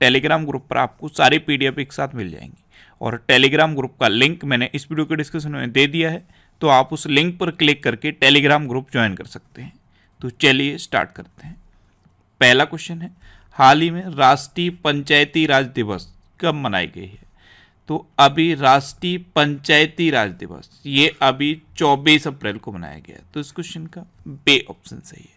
Telegram group पर आपको सारी पी एक साथ मिल जाएंगी और टेलीग्राम ग्रुप का लिंक मैंने इस वीडियो के डिस्क्रिप्शन में दे दिया है तो आप उस लिंक पर क्लिक करके टेलीग्राम ग्रुप ज्वाइन कर सकते हैं तो चलिए स्टार्ट करते हैं पहला क्वेश्चन है हाल ही में राष्ट्रीय पंचायती राज दिवस कब मनाई गई है तो अभी राष्ट्रीय पंचायती राज दिवस ये अभी 24 अप्रैल को मनाया गया तो इस क्वेश्चन का बे ऑप्शन सही है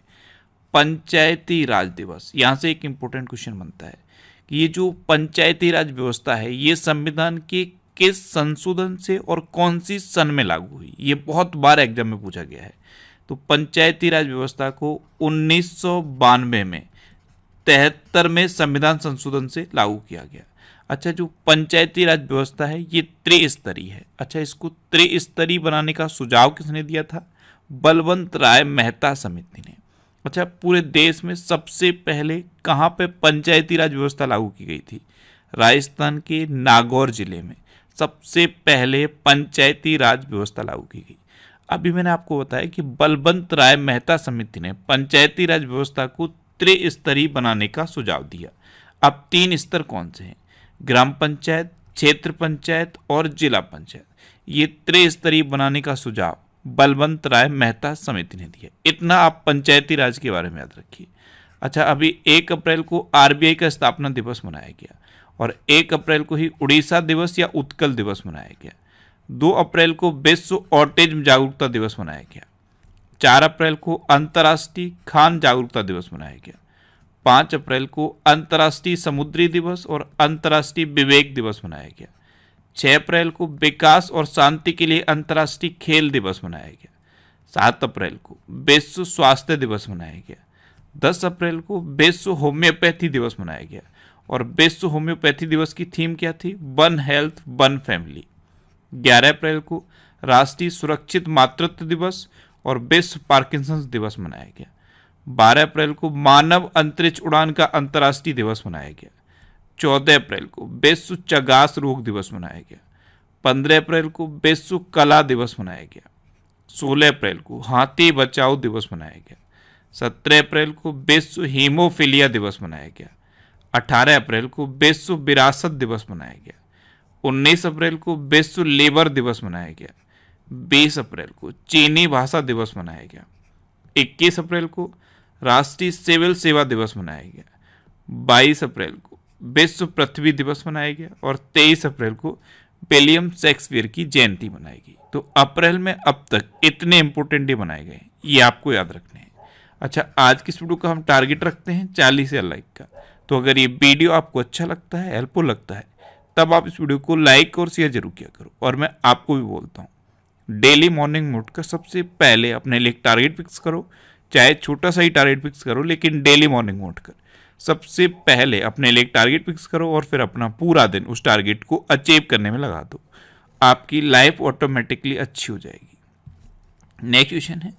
पंचायती राज दिवस यहाँ से एक इम्पोर्टेंट क्वेश्चन बनता है कि ये जो पंचायती राज व्यवस्था है ये संविधान के किस संशोधन से और कौन सी सन में लागू हुई ये बहुत बार एग्जाम में पूछा गया है तो पंचायती राज व्यवस्था को उन्नीस में तिहत्तर में संविधान संशोधन से लागू किया गया अच्छा जो पंचायती राज व्यवस्था है ये त्रिस्तरीय है अच्छा इसको त्रिस्तरीय बनाने का सुझाव किसने दिया था बलवंत राय मेहता समिति ने अच्छा पूरे देश में सबसे पहले कहाँ पे पंचायती राज व्यवस्था लागू की गई थी राजस्थान के नागौर ज़िले में सबसे पहले पंचायती राज व्यवस्था लागू की गई अभी मैंने आपको बताया कि बलवंत राय मेहता समिति ने पंचायती राज व्यवस्था को त्रिस्तरीय बनाने का सुझाव दिया अब तीन स्तर कौन से हैं ग्राम पंचायत क्षेत्र पंचायत और जिला पंचायत ये त्रिस्तरीय बनाने का सुझाव बलवंत राय मेहता समिति ने दिया इतना आप पंचायती राज के बारे में याद रखिए अच्छा अभी एक अप्रैल को आरबीआई का स्थापना दिवस मनाया गया और एक अप्रैल को ही उड़ीसा दिवस या उत्कल दिवस मनाया गया दो अप्रैल को विश्व ऑटिज्म जागरूकता दिवस मनाया गया चार अप्रैल को अंतर्राष्ट्रीय खान जागरूकता दिवस मनाया गया पाँच अप्रैल को अंतर्राष्ट्रीय समुद्री दिवस और अंतर्राष्ट्रीय विवेक दिवस मनाया गया 6 अप्रैल को विकास और शांति के लिए अंतर्राष्ट्रीय खेल दिवस मनाया गया सात अप्रैल को विश्व स्वास्थ्य दिवस मनाया गया दस अप्रैल को विश्व होम्योपैथी दिवस मनाया गया और विश्व होम्योपैथी दिवस की थीम क्या थी वन हेल्थ वन फैमिली ग्यारह अप्रैल को राष्ट्रीय सुरक्षित मातृत्व दिवस और विश्व पार्किंसंस दिवस मनाया गया बारह अप्रैल को मानव अंतरिक्ष उड़ान का अंतर्राष्ट्रीय दिवस मनाया गया चौदह अप्रैल को विश्व चगास रोग दिवस मनाया गया पंद्रह अप्रैल को विश्व कला दिवस मनाया गया सोलह अप्रैल को हाथी बचाओ दिवस मनाया गया सत्रह अप्रैल को विश्व हीमोफीलिया दिवस मनाया गया अठारह अप्रैल को विश्व विरासत दिवस मनाया गया उन्नीस अप्रैल को विश्व लेबर दिवस मनाया गया बीस अप्रैल को चीनी भाषा दिवस मनाया गया इक्कीस अप्रैल को राष्ट्रीय सिविल सेवा दिवस मनाया गया बाईस अप्रैल को विश्व पृथ्वी दिवस मनाया गया और 23 अप्रैल को विलियम शेक्सपियर की जयंती मनाई गई तो अप्रैल में अब तक इतने इंपॉर्टेंट डे मनाए गए ये आपको याद रखने हैं अच्छा आज की वीडियो का हम टारगेट रखते हैं चालीस या लाइक का तो अगर ये वीडियो आपको अच्छा लगता है हेल्पफुल लगता है तब आप इस वीडियो को लाइक और शेयर जरूर किया करो और मैं आपको भी बोलता हूँ डेली मॉर्निंग मोड का सबसे पहले अपने लिए टारगेट फिक्स करो चाहे छोटा सा ही टारगेट फिक्स करो लेकिन डेली मॉर्निंग मोड कर सबसे पहले अपने लिए एक टारगेट फिक्स करो और फिर अपना पूरा दिन उस टारगेट को अचीव करने में लगा दो आपकी लाइफ ऑटोमेटिकली अच्छी हो जाएगी नेक्स्ट क्वेश्चन है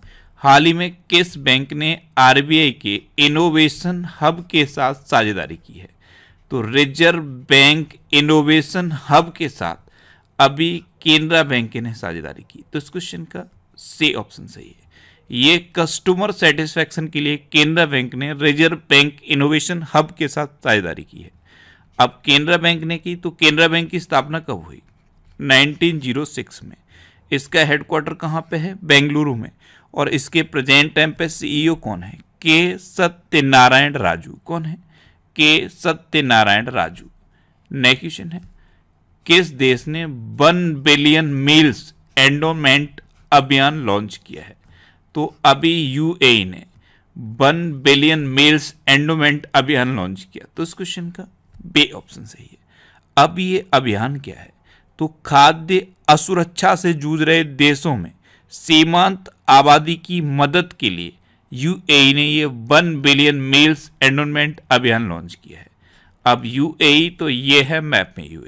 हाल ही में किस बैंक ने आर के इनोवेशन हब के साथ साझेदारी की है तो रिजर्व बैंक इनोवेशन हब के साथ अभी केनरा बैंक ने साझेदारी की तो इस क्वेश्चन का से ऑप्शन सही है ये कस्टमर सेटिस्फैक्शन के लिए केनरा बैंक ने रिजर्व बैंक इनोवेशन हब के साथ साझेदारी की है अब केनरा बैंक ने की तो केनरा बैंक की स्थापना कब हुई 1906 में इसका हेडक्वार्टर कहाँ पे है बेंगलुरु में और इसके प्रेजेंट टाइम पे सीईओ e कौन है के सत्यनारायण राजू कौन है के सत्यनारायण राजू नेक्स्ट क्वेश्चन है किस देश ने वन बिलियन मील्स एंडोमेंट अभियान लॉन्च किया है तो अभी यू e ने वन बिलियन मेल्स एंडोमेंट अभियान लॉन्च किया तो इस क्वेश्चन का बे ऑप्शन सही है अब ये अभियान क्या है तो खाद्य असुरक्षा से जूझ रहे देशों में सीमांत आबादी की मदद के लिए यू e ने ये वन बिलियन मेल्स एंडोमेंट अभियान लॉन्च किया है अब यू e तो ये है मैप में यू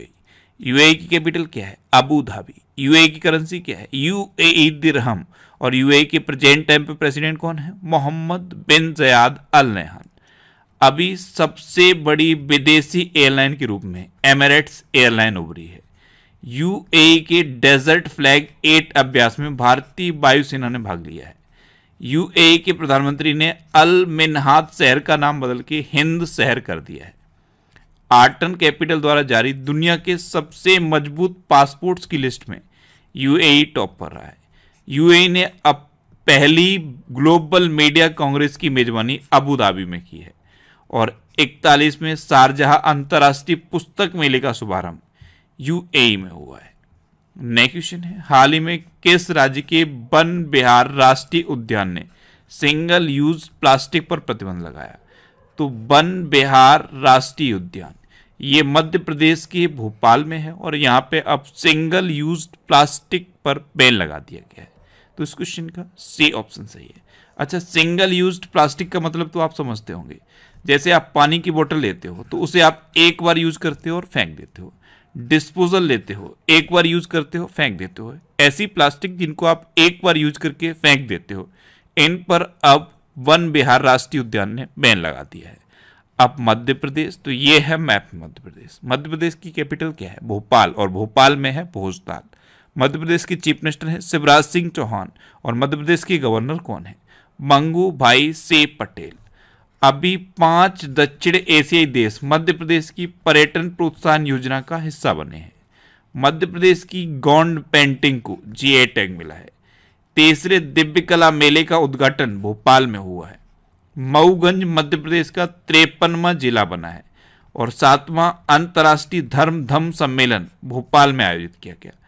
यूएई की कैपिटल क्या है अबू धाबी यूएई की करेंसी क्या है यूएई दिरहम और यूएई e के प्रेजेंट टाइम पे प्रेसिडेंट कौन है मोहम्मद बिन जयाद अल नहन अभी सबसे बड़ी विदेशी एयरलाइन के रूप में एमरेट्स एयरलाइन उभरी है यूएई e के डेजर्ट फ्लैग एट अभ्यास में भारतीय वायुसेना ने भाग लिया है यूएई e के प्रधानमंत्री ने अल मिनहाद शहर का नाम बदल के हिंद शहर कर दिया है आर्टन कैपिटल द्वारा जारी दुनिया के सबसे मजबूत पासपोर्ट्स की लिस्ट में यूएई टॉप पर रहा है यूएई ने अब पहली ग्लोबल मीडिया कांग्रेस की मेजबानी अबू धाबी में की है और इकतालीस में शारजहा अंतर्राष्ट्रीय पुस्तक मेले का शुभारंभ यूएई में हुआ है नेक्स्ट क्वेश्चन है हाल ही में किस राज्य के वन बिहार राष्ट्रीय उद्यान ने सिंगल यूज प्लास्टिक पर प्रतिबंध लगाया तो वन बिहार राष्ट्रीय उद्यान ये मध्य प्रदेश के भोपाल में है और यहाँ पे अब सिंगल यूज प्लास्टिक पर बैन लगा दिया गया है तो इस क्वेश्चन का सी ऑप्शन सही है अच्छा सिंगल यूज प्लास्टिक का मतलब तो आप समझते होंगे जैसे आप पानी की बोतल लेते हो तो उसे आप एक बार यूज करते हो और फेंक देते हो डिस्पोजल लेते हो एक बार यूज करते हो फेंक देते हो ऐसी प्लास्टिक जिनको आप एक बार यूज करके फेंक देते हो इन पर अब वन बिहार राष्ट्रीय उद्यान ने बैन लगा दिया है अब मध्य प्रदेश तो ये है मैप मध्य प्रदेश मध्य प्रदेश की कैपिटल क्या है भोपाल और भोपाल में है भोजताल मध्य प्रदेश के चीफ मिनिस्टर हैं शिवराज सिंह चौहान और मध्य प्रदेश के गवर्नर कौन है मंगू भाई से पटेल अभी पांच दक्षिण एशियाई देश मध्य प्रदेश की पर्यटन प्रोत्साहन योजना का हिस्सा बने हैं मध्य प्रदेश की गौंड पेंटिंग को ए टैग मिला है तीसरे दिव्य कला मेले का उद्घाटन भोपाल में हुआ है मऊगंज मध्य प्रदेश का त्रेपनवा जिला बना है और सातवां अंतर्राष्ट्रीय धर्म धम सम्मेलन भोपाल में आयोजित किया गया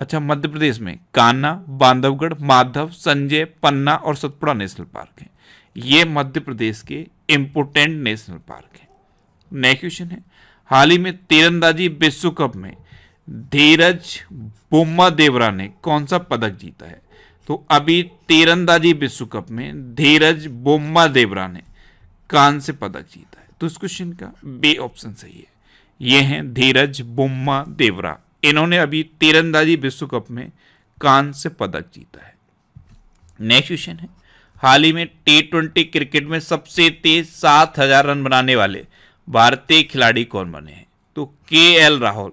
अच्छा मध्य प्रदेश में कान्हा बांधवगढ़ माधव संजय पन्ना और सतपुड़ा नेशनल पार्क हैं ये मध्य प्रदेश के इम्पोर्टेंट नेशनल पार्क हैं नेक्स्ट क्वेश्चन है हाल ही में तीरंदाजी विश्व कप में धीरज बोम्मा देवरा ने कौन सा पदक जीता है तो अभी तीरंदाजी विश्व कप में धीरज बोम्मा देवरा ने कांस्य पदक जीता है तो इस क्वेश्चन का बे ऑप्शन सही है ये हैं धीरज बोम्मा देवरा इन्होंने अभी तीरंदाजी विश्व कप में कान से पदक जीता है नेक्स्ट क्वेश्चन है हाल ही में टी ट्वेंटी क्रिकेट में सबसे तेज सात हजार रन बनाने वाले भारतीय खिलाड़ी कौन बने हैं तो के एल राहुल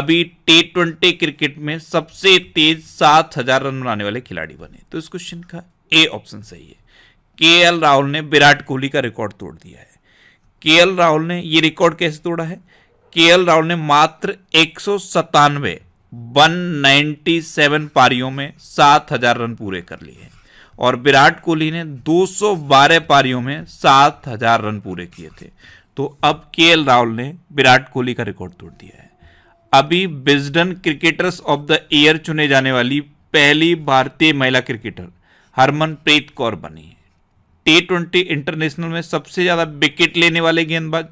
अभी टी ट्वेंटी क्रिकेट में सबसे तेज सात हजार रन बनाने वाले खिलाड़ी बने तो इस क्वेश्चन का ए ऑप्शन सही है के एल राहुल ने विराट कोहली का रिकॉर्ड तोड़ दिया है के एल राहुल ने यह रिकॉर्ड कैसे तोड़ा है के राहुल ने मात्र एक सौ सतानवे वन नाइन्टी सेवन पारियों में सात हजार रन पूरे कर लिए हैं और विराट कोहली ने 212 पारियों में सात हजार रन पूरे किए थे तो अब के राहुल ने विराट कोहली का रिकॉर्ड तोड़ दिया है अभी Wisden cricketers of the year चुने जाने वाली पहली भारतीय महिला क्रिकेटर हरमनप्रीत कौर बनी है टी ट्वेंटी इंटरनेशनल में सबसे ज़्यादा विकेट लेने वाले गेंदबाज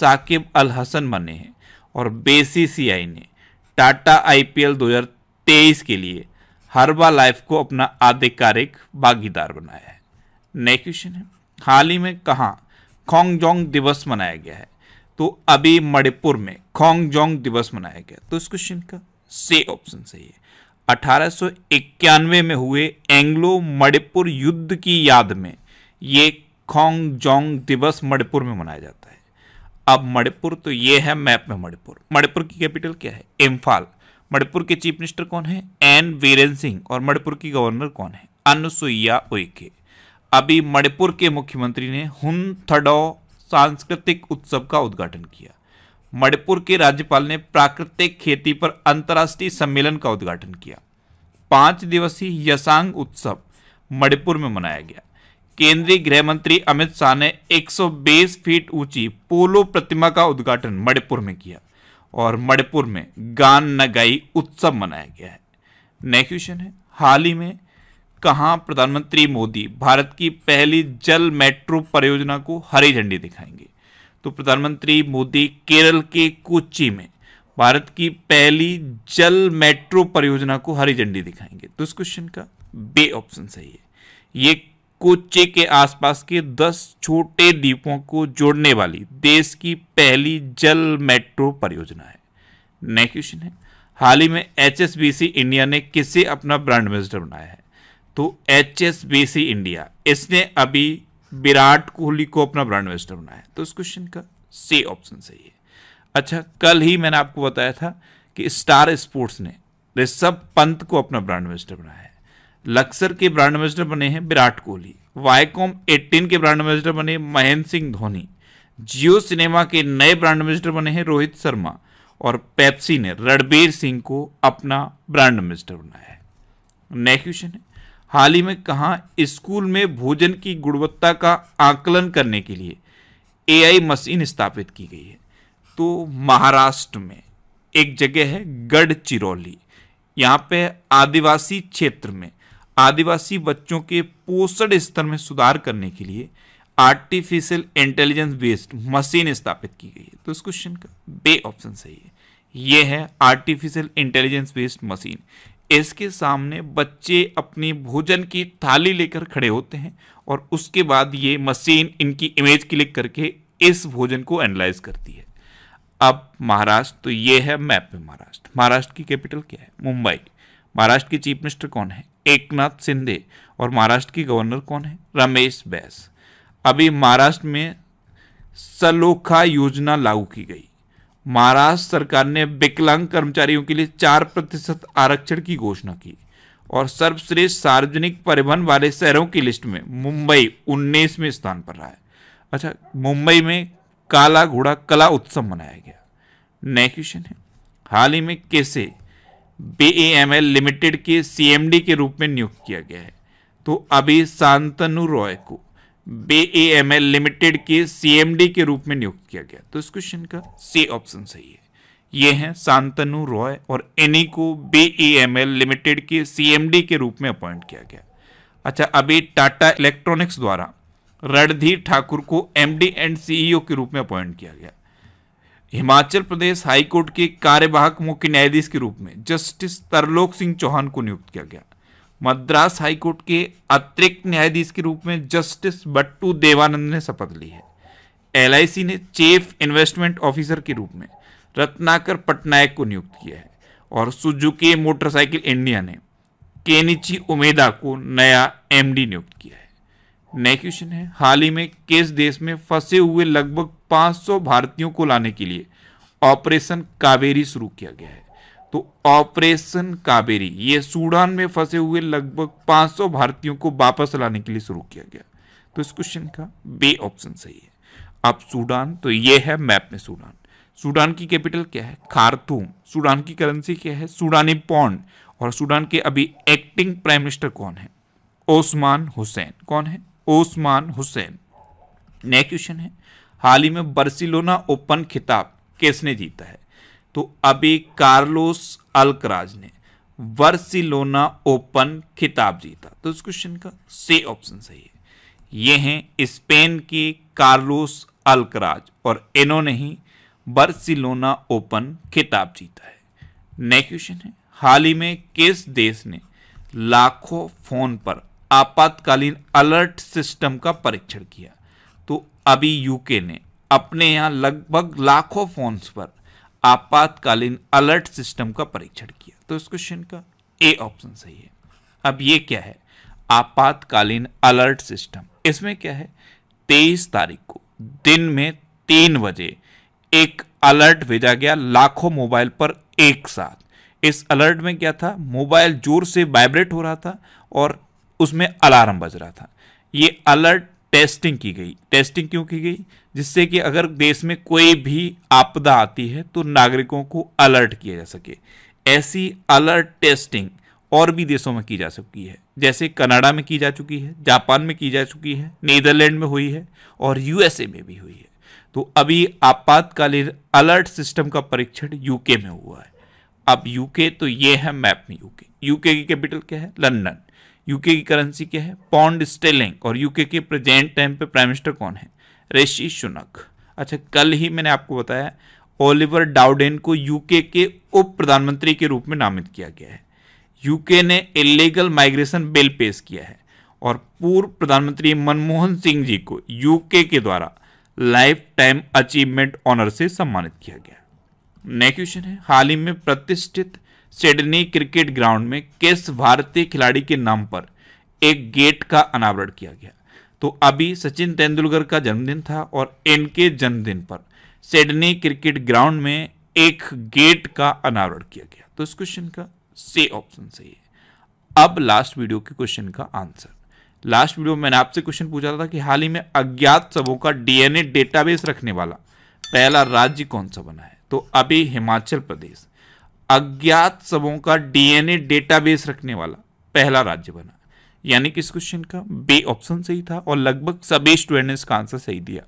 साकिब अल हसन बने हैं और बेसीसीआई ने टाटा आईपीएल 2023 के लिए हरबा लाइफ को अपना आधिकारिक भागीदार बनाया है नए क्वेश्चन है हाल ही में कहाँ खोंगजोंग दिवस मनाया गया है तो अभी मणिपुर में खोंगजोंग दिवस मनाया गया तो इस क्वेश्चन का से ऑप्शन सही है अठारह में हुए एंग्लो मणिपुर युद्ध की याद में ये खोंगजोंग दिवस मणिपुर में मनाया जाता है अब मणिपुर तो ये है मैप में मणिपुर मणिपुर की कैपिटल क्या है इम्फाल मणिपुर के चीफ मिनिस्टर कौन है एन वीरेन सिंह और मणिपुर की गवर्नर कौन है अनुसुईया उइके अभी मणिपुर के मुख्यमंत्री ने थडो सांस्कृतिक उत्सव का उद्घाटन किया मणिपुर के राज्यपाल ने प्राकृतिक खेती पर अंतर्राष्ट्रीय सम्मेलन का उद्घाटन किया पाँच दिवसीय यसांग उत्सव मणिपुर में मनाया गया केंद्रीय गृह मंत्री अमित शाह ने 120 फीट ऊंची पोलो प्रतिमा का उद्घाटन मणिपुर में किया और मणिपुर में गान नगाई उत्सव मनाया गया है नेक्स्ट क्वेश्चन है हाल ही में कहा प्रधानमंत्री मोदी भारत की पहली जल मेट्रो परियोजना को हरी झंडी दिखाएंगे तो प्रधानमंत्री मोदी केरल के कोची में भारत की पहली जल मेट्रो परियोजना को हरी झंडी दिखाएंगे तो इस क्वेश्चन का बे ऑप्शन सही है ये कोच्चे के आसपास के 10 छोटे द्वीपों को जोड़ने वाली देश की पहली जल मेट्रो परियोजना है नेक्स्ट क्वेश्चन है हाल ही में एच इंडिया ने किसे अपना ब्रांड एम्बेसडर बनाया है तो एच इंडिया इसने अभी विराट कोहली को अपना ब्रांड एम्बेसडर बनाया है तो इस क्वेश्चन का से ऑप्शन सही है अच्छा कल ही मैंने आपको बताया था कि स्टार स्पोर्ट्स ने ऋषभ पंत को अपना ब्रांड एम्बेसडर बनाया है लक्सर के ब्रांड एम्बेसडर बने हैं विराट कोहली वाईकॉम 18 के ब्रांड एम्बेसडर बने महेंद्र सिंह धोनी जियो सिनेमा के नए ब्रांड एम्बेसडर बने हैं रोहित शर्मा और पेप्सी ने रणबीर सिंह को अपना ब्रांड एम्बेसडर बनाया है नेक्स्ट क्वेश्चन है हाल ही में कहा स्कूल में भोजन की गुणवत्ता का आकलन करने के लिए एआई मशीन स्थापित की गई है तो महाराष्ट्र में एक जगह है गढ़चिरौली यहाँ पे आदिवासी क्षेत्र में आदिवासी बच्चों के पोषण स्तर में सुधार करने के लिए आर्टिफिशियल इंटेलिजेंस बेस्ड मशीन स्थापित की गई है तो इस क्वेश्चन का बे ऑप्शन सही है ये है आर्टिफिशियल इंटेलिजेंस बेस्ड मशीन इसके सामने बच्चे अपने भोजन की थाली लेकर खड़े होते हैं और उसके बाद ये मशीन इनकी इमेज क्लिक करके इस भोजन को एनालाइज करती है अब महाराष्ट्र तो ये है मैप महाराष्ट्र महाराष्ट्र की कैपिटल क्या है मुंबई महाराष्ट्र के चीफ मिनिस्टर कौन है एकनाथ शिंदे और महाराष्ट्र की गवर्नर कौन है रमेश बैस अभी महाराष्ट्र में सलोखा योजना लागू की गई महाराष्ट्र सरकार ने विकलांग कर्मचारियों के लिए चार प्रतिशत आरक्षण की घोषणा की और सर्वश्रेष्ठ सार्वजनिक परिवहन वाले शहरों की लिस्ट में मुंबई उन्नीसवें स्थान पर रहा है अच्छा मुंबई में काला घोड़ा कला उत्सव मनाया गया नए क्वेश्चन है हाल ही में कैसे बी लिमिटेड e के सीएमडी के रूप में नियुक्त किया गया है तो अभी शांतनु रॉय को बी लिमिटेड e के सीएमडी के रूप में नियुक्त किया गया तो इस क्वेश्चन का सी ऑप्शन सही है ये है शांतनु रॉय और इन्हीं को बी लिमिटेड e के सीएमडी के रूप में अपॉइंट किया गया अच्छा अभी टाटा इलेक्ट्रॉनिक्स द्वारा रणधीर ठाकुर को एमडी एंड सीईओ के रूप में अपॉइंट किया गया हिमाचल प्रदेश हाईकोर्ट के कार्यवाहक मुख्य न्यायाधीश के रूप में जस्टिस तरलोक सिंह चौहान को नियुक्त किया गया मद्रास हाईकोर्ट के अतिरिक्त न्यायाधीश के रूप में जस्टिस बट्टू देवानंद ने शपथ ली है एल ने चीफ इन्वेस्टमेंट ऑफिसर के रूप में रत्नाकर पटनायक को नियुक्त किया है और सुजुकी मोटरसाइकिल इंडिया ने केनिची उमेदा को नया एमडी नियुक्त किया है नया क्वेश्चन है हाल ही में किस देश में फंसे हुए लगभग 500 भारतीयों को लाने के लिए ऑपरेशन कावेरी शुरू किया गया है तो ऑपरेशन कावेरी ये सूडान में फंसे हुए लगभग 500 भारतीयों को वापस लाने के लिए शुरू किया गया तो इस क्वेश्चन का बे ऑप्शन सही है अब सूडान तो ये है मैप में सूडान सूडान की कैपिटल क्या है खारतूम सूडान की करेंसी क्या है सूडानी पॉन्ड और सूडान के अभी एक्टिंग प्राइम मिनिस्टर कौन है ओस्मान हुसैन कौन है ओस्मान हुसैन नेक्स्ट क्वेश्चन है हाल ही में बर्सिलोना ओपन खिताब किसने जीता है तो अभी कार्लोस अलकराज ने बर्सिलोना ओपन खिताब जीता तो इस क्वेश्चन का से ऑप्शन सही है ये हैं स्पेन के कार्लोस अलकराज और इन्होंने ही बर्सिलोना ओपन खिताब जीता है नेक्स्ट क्वेश्चन है हाल ही में किस देश ने लाखों फोन पर आपातकालीन अलर्ट सिस्टम का परीक्षण किया तो अभी यूके ने अपने यहाँ लगभग लाखों फोन्स पर आपातकालीन अलर्ट सिस्टम का परीक्षण किया तो इस क्वेश्चन का ए ऑप्शन सही है अब ये क्या है आपातकालीन अलर्ट सिस्टम इसमें क्या है तेईस तारीख को दिन में तीन बजे एक अलर्ट भेजा गया लाखों मोबाइल पर एक साथ इस अलर्ट में क्या था मोबाइल जोर से वाइब्रेट हो रहा था और उसमें अलार्म बज रहा था ये अलर्ट टेस्टिंग की गई टेस्टिंग क्यों की गई जिससे कि अगर देश में कोई भी आपदा आती है तो नागरिकों को अलर्ट किया जा सके ऐसी अलर्ट टेस्टिंग और भी देशों में की जा चुकी है जैसे कनाडा में की जा चुकी है जापान में की जा चुकी है नीदरलैंड में हुई है और यूएसए में भी हुई है तो अभी आपातकालीन अलर्ट सिस्टम का परीक्षण यूके में हुआ है अब यूके तो ये है मैप में यूके यूके की कैपिटल क्या है लंदन यूके की करेंसी क्या है पॉन्ड स्टेलिंग और यूके के प्रेजेंट टाइम पे प्राइम मिनिस्टर कौन है रेशी सुनक अच्छा कल ही मैंने आपको बताया ओलिवर डाउडेन को यूके के उप प्रधानमंत्री के रूप में नामित किया गया है यूके ने इलीगल माइग्रेशन बिल पेश किया है और पूर्व प्रधानमंत्री मनमोहन सिंह जी को यूके के द्वारा लाइफ टाइम अचीवमेंट ऑनर से सम्मानित किया गया नेक्स्ट क्वेश्चन है हाल ही में प्रतिष्ठित सिडनी क्रिकेट ग्राउंड में किस भारतीय खिलाड़ी के नाम पर एक गेट का अनावरण किया गया तो अभी सचिन तेंदुलकर का जन्मदिन था और इनके जन्मदिन पर सिडनी क्रिकेट ग्राउंड में एक गेट का अनावरण किया गया तो इस क्वेश्चन का से ऑप्शन सही है अब लास्ट वीडियो के क्वेश्चन का आंसर लास्ट वीडियो में मैंने आपसे क्वेश्चन पूछा था कि हाल ही में अज्ञात सबों का डीएनए डेटाबेस रखने वाला पहला राज्य कौन सा बना है तो अभी हिमाचल प्रदेश अज्ञात सबों का डीएनए डेटाबेस रखने वाला पहला राज्य बना यानी कि इस क्वेश्चन का बे ऑप्शन सही था और लगभग सभी स्टूडेंट्स का आंसर सही दिया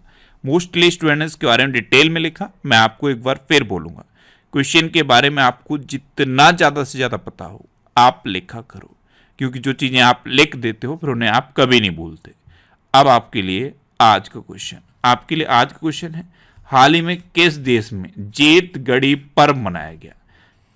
मोस्टली स्टूडेंट्स के बारे में डिटेल में लिखा मैं आपको एक बार फिर बोलूंगा क्वेश्चन के बारे में आपको जितना ज़्यादा से ज़्यादा पता हो आप लिखा करो क्योंकि जो चीज़ें आप लिख देते हो फिर उन्हें आप कभी नहीं भूलते अब आपके लिए आज का क्वेश्चन आपके लिए आज का क्वेश्चन है हाल ही में किस देश में जेत गढ़ी पर्व मनाया गया